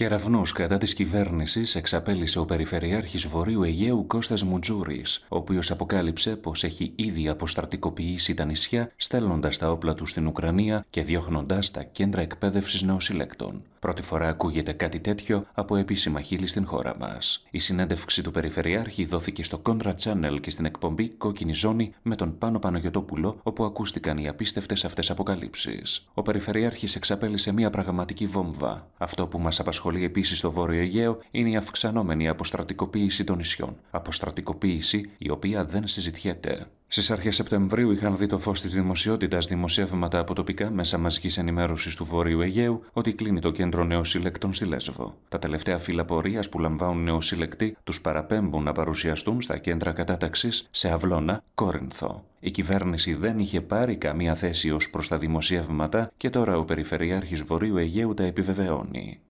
Κεραυνού κατά της κυβέρνησης εξαπέλυσε ο Περιφερειάρχης Βορείου Αιγαίου Κώστας Μουτζούρης, ο οποίος αποκάλυψε πως έχει ήδη αποστρατικοποιήσει τα νησιά, στέλνοντας τα όπλα του στην Ουκρανία και διώχνοντα τα κέντρα εκπαίδευσης νεοσυλλέκτων. Πρώτη φορά ακούγεται κάτι τέτοιο από επίσημα χείλη στην χώρα μας. Η συνέντευξη του Περιφερειάρχη δόθηκε στο Κόντρα Channel και στην εκπομπή Κόκκινη Ζώνη με τον Πάνο Πανογετόπουλο, όπου ακούστηκαν οι απίστευτες αυτές αποκαλύψεις. Ο Περιφερειάρχης εξαπέλυσε μια πραγματική βόμβα. Αυτό που μας απασχολεί επίσης στο Βόρειο Αιγαίο είναι η αυξανόμενη αποστρατικοποίηση των νησιών. Αποστρατικοποίηση η οποία δεν συζητιέται. Στις αρχές Σεπτεμβρίου είχαν δει το φως της δημοσιότητας δημοσιεύματα από τοπικά μέσα μαζικής ενημέρωσης του Βόρειου Αιγαίου ότι κλείνει το κέντρο νεοσύλλεκτων στη Λέσβο. Τα τελευταία φύλλα πορείας που λαμβάνουν νεοσύλλεκτοι τους παραπέμπουν να παρουσιαστούν στα κέντρα κατάταξης σε Αυλώνα, Κόρινθο. Η κυβέρνηση δεν είχε πάρει καμία θέση ως προς τα δημοσιεύματα και τώρα ο Περιφερειάρχης Βορείου Αιγαίου τα επιβεβαιώνει.